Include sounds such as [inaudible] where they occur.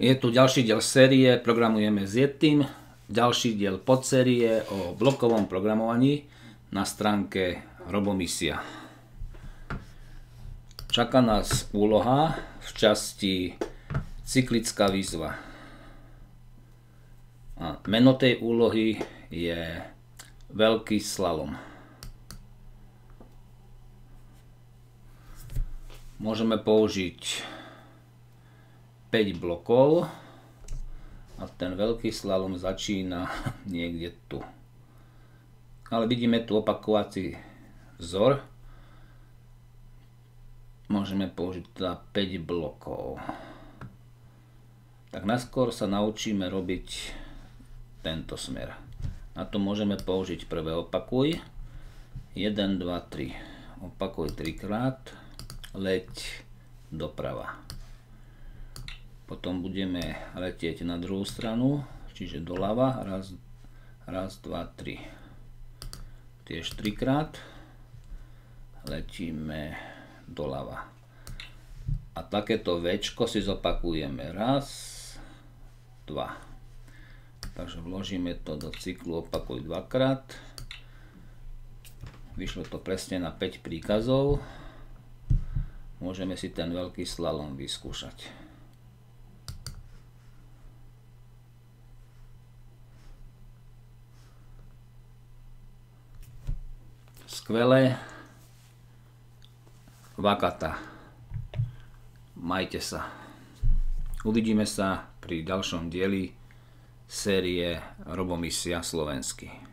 Je tu ďalší diel série Programujeme s Jetim, ďalší diel podsérie o blokovom programovaní na stránke Robomisia. Čaká nás úloha v časti cyklická výzva. A meno tej úlohy je Veľký slalom. Môžeme použiť 5 blokov a ten veľký slalom začína [laughs] niekde tu. Ale vidíme tu opakovací vzor. Môžeme použiť teda 5 blokov. Tak naskôr sa naučíme robiť tento smer. Na to môžeme použiť prvé opakuj. 1, 2, 3. Opakuj trikrát. Leď doprava. Potom budeme letieť na druhú stranu, čiže doľava, raz, raz, dva, tri. Tiež trikrát letíme doľava. A takéto V si zopakujeme raz, dva. Takže vložíme to do cyklu opakuj dvakrát. Vyšlo to presne na 5 príkazov. Môžeme si ten veľký slalom vyskúšať. skvelé. Vakata. Majte sa. Uvidíme sa pri ďalšom dieli série Robomisia slovensky.